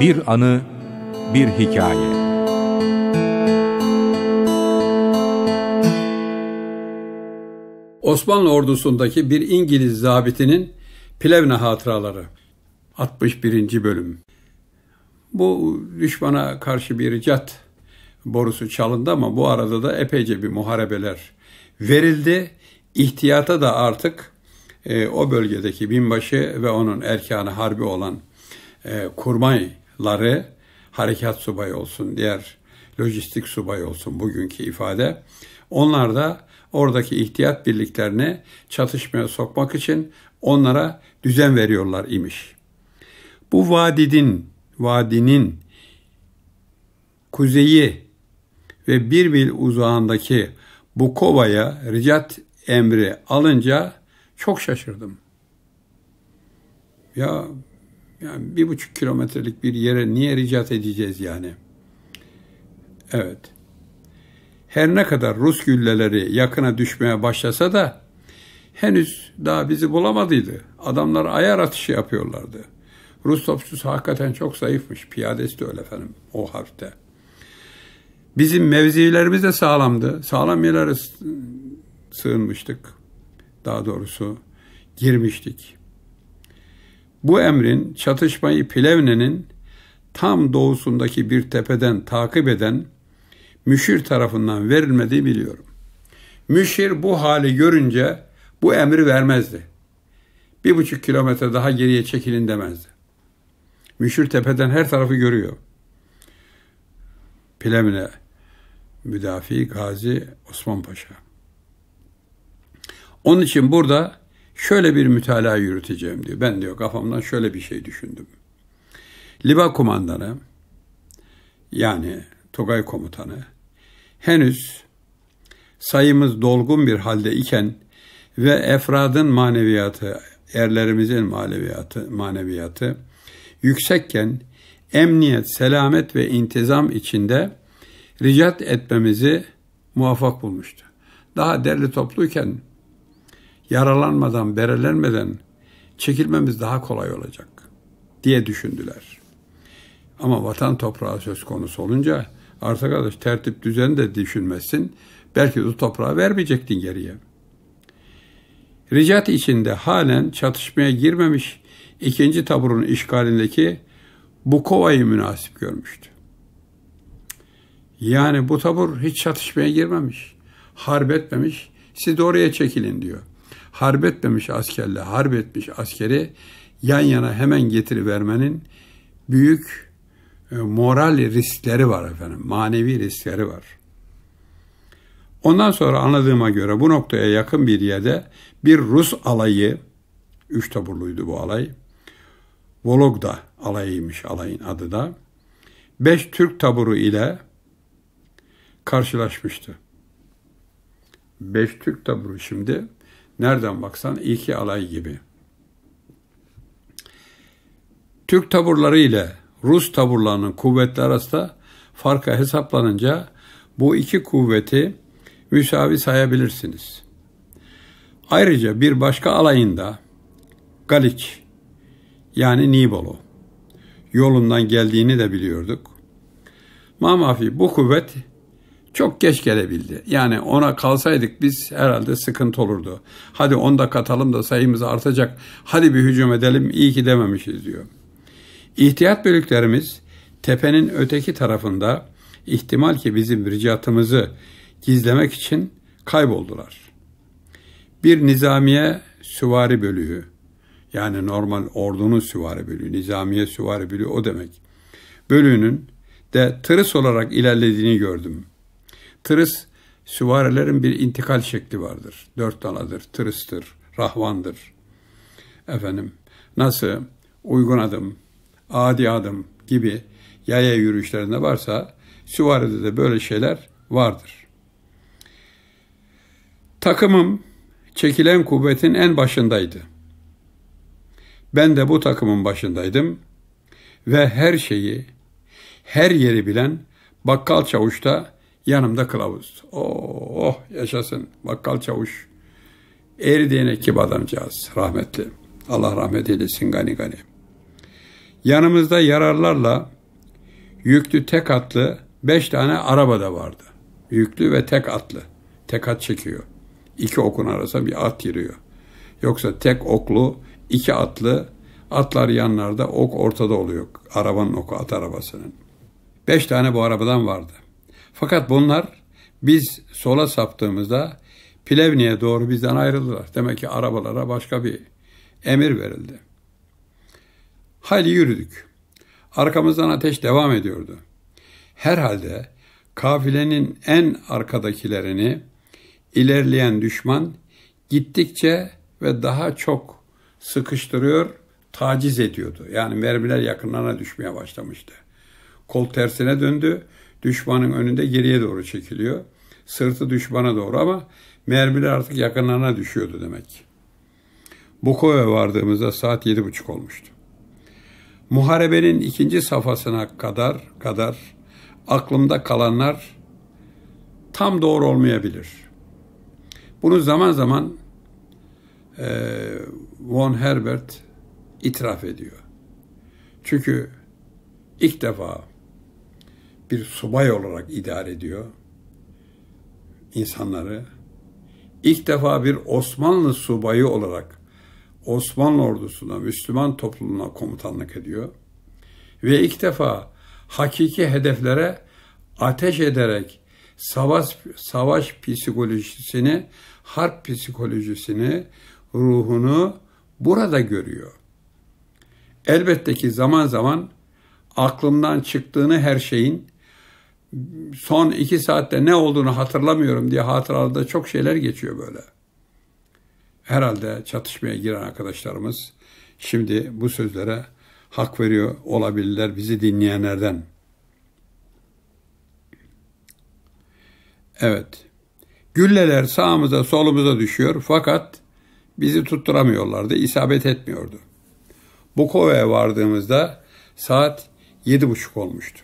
Bir anı, bir hikaye. Osmanlı ordusundaki bir İngiliz zabitinin Plevna hatıraları. 61. bölüm. Bu düşmana karşı bir cat borusu çalındı ama bu arada da epeyce bir muharebeler verildi. İhtiyata da artık e, o bölgedeki binbaşı ve onun erkanı harbi olan e, kurmay subayları harekat subayı olsun, diğer lojistik subay olsun bugünkü ifade. Onlar da oradaki ihtiyat birliklerini çatışmaya sokmak için onlara düzen veriyorlar imiş. Bu vadidin, vadinin kuzeyi ve bir mil uzağındaki kova'ya ricat emri alınca çok şaşırdım. Ya yani bir buçuk kilometrelik bir yere niye ricat edeceğiz yani? Evet. Her ne kadar Rus gülleleri yakına düşmeye başlasa da henüz daha bizi bulamadıydı. Adamlar ayar atışı yapıyorlardı. Rus topçusu hakikaten çok zayıfmış. Piyadesi de öyle efendim o harfte. Bizim mevzilerimiz de sağlamdı. Sağlam yerlere sığınmıştık. Daha doğrusu girmiştik. Bu emrin çatışmayı Plevne'nin tam doğusundaki bir tepeden takip eden Müşir tarafından verilmediği biliyorum. Müşir bu hali görünce bu emri vermezdi. Bir buçuk kilometre daha geriye çekilin demezdi. Müşir tepeden her tarafı görüyor. Plevne müdafi Gazi Osman Paşa. Onun için burada şöyle bir mütalaa yürüteceğim diyor. Ben diyor kafamdan şöyle bir şey düşündüm. Liba kumandanı yani Togay komutanı henüz sayımız dolgun bir halde iken ve efradın maneviyatı, erlerimizin maneviyatı, maneviyatı yüksekken emniyet, selamet ve intizam içinde ricat etmemizi muvaffak bulmuştu. Daha derli topluyken yaralanmadan, berelenmeden çekilmemiz daha kolay olacak diye düşündüler. Ama vatan toprağı söz konusu olunca artık arkadaş tertip düzen de düşünmesin. Belki bu toprağı vermeyecektin geriye. Ricat içinde halen çatışmaya girmemiş ikinci taburun işgalindeki bu kovayı münasip görmüştü. Yani bu tabur hiç çatışmaya girmemiş, harp etmemiş, siz de oraya çekilin diyor harbetmemiş askerle harbetmiş askeri yan yana hemen getirivermenin büyük e, moral riskleri var efendim. Manevi riskleri var. Ondan sonra anladığıma göre bu noktaya yakın bir yerde bir Rus alayı, üç taburluydu bu alay, Vologda alayıymış alayın adı da, beş Türk taburu ile karşılaşmıştı. Beş Türk taburu şimdi Nereden baksan iki alay gibi. Türk taburları ile Rus taburlarının kuvvetleri arasında farka hesaplanınca bu iki kuvveti müsavi sayabilirsiniz. Ayrıca bir başka alayında Galiç yani Nibolo yolundan geldiğini de biliyorduk. Mamafi bu kuvvet çok geç gelebildi. Yani ona kalsaydık biz herhalde sıkıntı olurdu. Hadi 10 da katalım da sayımız artacak. Hadi bir hücum edelim İyi ki dememişiz diyor. İhtiyat bölüklerimiz tepenin öteki tarafında ihtimal ki bizim ricatımızı gizlemek için kayboldular. Bir nizamiye süvari bölüğü yani normal ordunun süvari bölüğü, nizamiye süvari bölüğü o demek. Bölüğünün de tırıs olarak ilerlediğini gördüm. Tırıs süvarilerin bir intikal şekli vardır. Dört danadır, tırıstır, rahvandır. Efendim nasıl uygun adım, adi adım gibi yaya yürüyüşlerinde varsa süvaride de böyle şeyler vardır. Takımım çekilen kuvvetin en başındaydı. Ben de bu takımın başındaydım ve her şeyi, her yeri bilen bakkal çavuşta Yanımda kılavuz. Oh, oh yaşasın bakkal çavuş. Eridiğine gibi adamcağız rahmetli. Allah rahmet eylesin gani gani. Yanımızda yararlarla yüklü tek atlı beş tane araba da vardı. Yüklü ve tek atlı. Tek at çekiyor. İki okun arasında bir at yürüyor. Yoksa tek oklu, iki atlı, atlar yanlarda, ok ortada oluyor. Arabanın oku, at arabasının. Beş tane bu arabadan vardı. Fakat bunlar biz sola saptığımızda Plevni'ye doğru bizden ayrıldılar. Demek ki arabalara başka bir emir verildi. Hayli yürüdük. Arkamızdan ateş devam ediyordu. Herhalde kafilenin en arkadakilerini ilerleyen düşman gittikçe ve daha çok sıkıştırıyor, taciz ediyordu. Yani mermiler yakınlarına düşmeye başlamıştı. Kol tersine döndü düşmanın önünde geriye doğru çekiliyor. Sırtı düşmana doğru ama mermiler artık yakınlarına düşüyordu demek. Bukova vardığımızda saat yedi buçuk olmuştu. Muharebenin ikinci safhasına kadar kadar aklımda kalanlar tam doğru olmayabilir. Bunu zaman zaman e, Von Herbert itiraf ediyor. Çünkü ilk defa bir subay olarak idare ediyor insanları. İlk defa bir Osmanlı subayı olarak Osmanlı ordusuna, Müslüman topluluğuna komutanlık ediyor. Ve ilk defa hakiki hedeflere ateş ederek savaş, savaş psikolojisini, harp psikolojisini, ruhunu burada görüyor. Elbette ki zaman zaman aklımdan çıktığını her şeyin son iki saatte ne olduğunu hatırlamıyorum diye hatıralarda çok şeyler geçiyor böyle. Herhalde çatışmaya giren arkadaşlarımız şimdi bu sözlere hak veriyor olabilirler bizi dinleyenlerden. Evet. Gülleler sağımıza solumuza düşüyor fakat bizi tutturamıyorlardı, isabet etmiyordu. Bu Bukova'ya vardığımızda saat yedi buçuk olmuştu.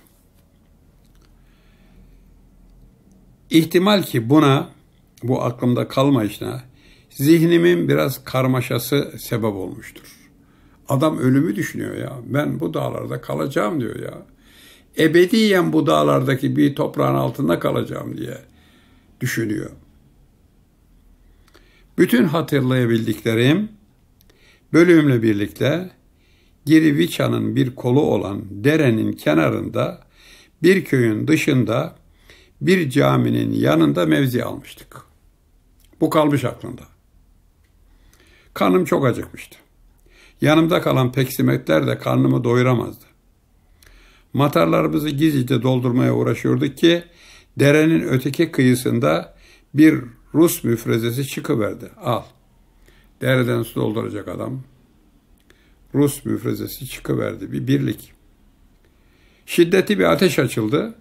İhtimal ki buna, bu aklımda kalmayışına, zihnimin biraz karmaşası sebep olmuştur. Adam ölümü düşünüyor ya. Ben bu dağlarda kalacağım diyor ya. Ebediyen bu dağlardaki bir toprağın altında kalacağım diye düşünüyor. Bütün hatırlayabildiklerim bölümle birlikte Giriviça'nın bir kolu olan derenin kenarında bir köyün dışında bir caminin yanında mevzi almıştık. Bu kalmış aklında. Karnım çok acıkmıştı. Yanımda kalan peksimetler de karnımı doyuramazdı. Matarlarımızı gizlice doldurmaya uğraşıyorduk ki derenin öteki kıyısında bir Rus müfrezesi çıkıverdi. Al. Dereden su dolduracak adam. Rus müfrezesi çıkıverdi. Bir birlik. Şiddetli bir ateş açıldı.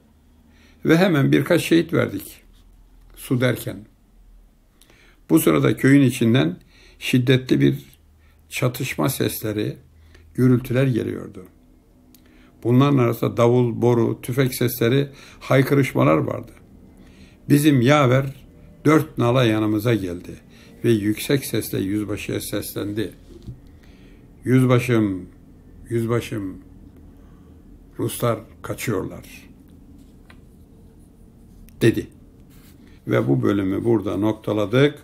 Ve hemen birkaç şehit verdik su derken. Bu sırada köyün içinden şiddetli bir çatışma sesleri, gürültüler geliyordu. Bunların arasında davul, boru, tüfek sesleri, haykırışmalar vardı. Bizim yaver dört nala yanımıza geldi ve yüksek sesle yüzbaşıya seslendi. Yüzbaşım, yüzbaşım, Ruslar kaçıyorlar.'' dedi. Ve bu bölümü burada noktaladık.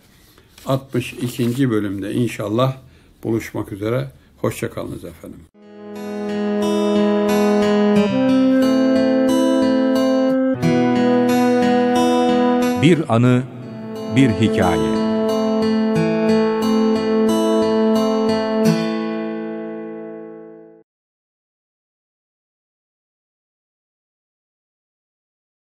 62. bölümde inşallah buluşmak üzere. Hoşçakalınız efendim. Bir anı, bir hikaye.